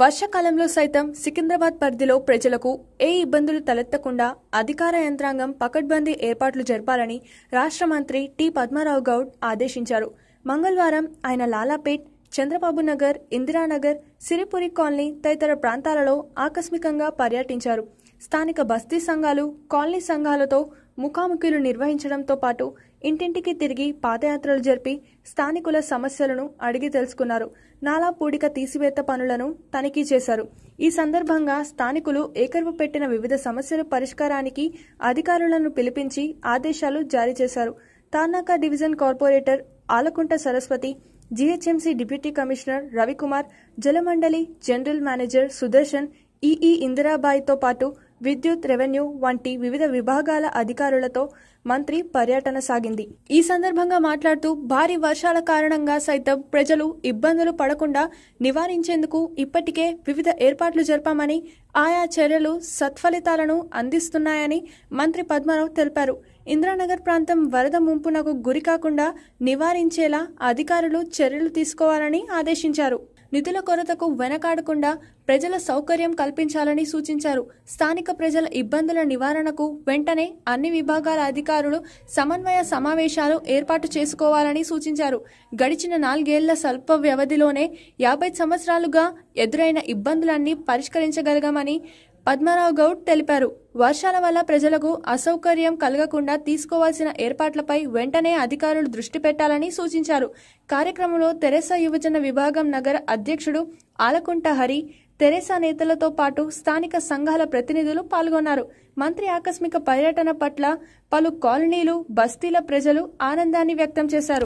వర్షాకాలంలో సైతం సికింద్రాబాద్ పరిధిలో ప్రజలకు ఏ ఇబ్బందులు తలెత్తకుండా అధికార యంత్రాంగం పకడ్బందీ ఏర్పాట్లు జరపాలని రాష్ట్ర మంత్రి టి పద్మారావు గౌడ్ ఆదేశించారు మంగళవారం ఆయన లాలాపేట్ చంద్రబాబు నగర్ ఇందిరానగర్ సిరిపురి కాలనీ తదితర ప్రాంతాలలో ఆకస్మికంగా పర్యటించారు స్థానిక బస్తీ సంఘాలు కాలనీ సంఘాలతో ముఖాముఖిలు నిర్వహించడంతో పాటు ఇంటింటికి తిరిగి పాదయాత్రలు జరిపి స్థానికుల సమస్యలను అడిగి తెలుసుకున్నారు నాలా పూడిక తీసివేత పనులను తనిఖీ చేశారు ఈ సందర్భంగా స్థానికులు ఏకరువు పెట్టిన వివిధ సమస్యల పరిష్కారానికి అధికారులను పిలిపించి ఆదేశాలు జారీ చేశారు Tarnaka division corporator Alakunta Saraswathi GHMC deputy commissioner Ravikumar జలమండలి జనరల్ మేనేజర్ సుదర్శన్ ఈఈ ఇందిరాబాయ్తో పాటు విద్యుత్ రెవెన్యూ వంటి వివిధ విభాగాల అధికారులతో మంత్రి పర్యటన సాగింది ఈ సందర్భంగా మాట్లాడుతూ భారీ వర్షాల కారణంగా సైతం ప్రజలు ఇబ్బందులు పడకుండా నివారించేందుకు ఇప్పటికే వివిధ ఏర్పాట్లు జరిపామని ఆయా చర్యలు సత్ఫలితాలను అందిస్తున్నాయని మంత్రి పద్మరావు తెలిపారు ఇంద్రానగర్ ప్రాంతం వరద ముంపునకు గురికాకుండా నివారించేలా అధికారులు చర్యలు తీసుకోవాలని ఆదేశించారు నిధుల కొరతకు వెనకాడకుండా ప్రజల సౌకర్యం కల్పించాలని సూచించారు స్థానిక ప్రజల ఇబ్బందుల నివారణకు వెంటనే అన్ని విభాగాల అధికారులు సమన్వయ సమావేశాలు ఏర్పాటు చేసుకోవాలని సూచించారు గడిచిన నాలుగేళ్ల స్వల్ప వ్యవధిలోనే యాభై సంవత్సరాలుగా ఎదురైన ఇబ్బందులన్నీ పరిష్కరించగలగామని పద్మారావు గౌడ్ తెలిపారు వర్షాల వల్ల ప్రజలకు అసౌకర్యం కలగకుండా తీసుకోవాల్సిన ఏర్పాట్లపై వెంటనే అధికారులు దృష్టి పెట్టాలని సూచించారు కార్యక్రమంలో తెరెసా యువజన విభాగం నగర అధ్యక్షుడు ఆలకుంట హరి తెరెసా నేతలతో పాటు స్థానిక సంఘాల ప్రతినిధులు పాల్గొన్నారు మంత్రి ఆకస్మిక పర్యటన పట్ల పలు కాలనీలు బస్తీల ప్రజలు ఆనందాన్ని వ్యక్తం చేశారు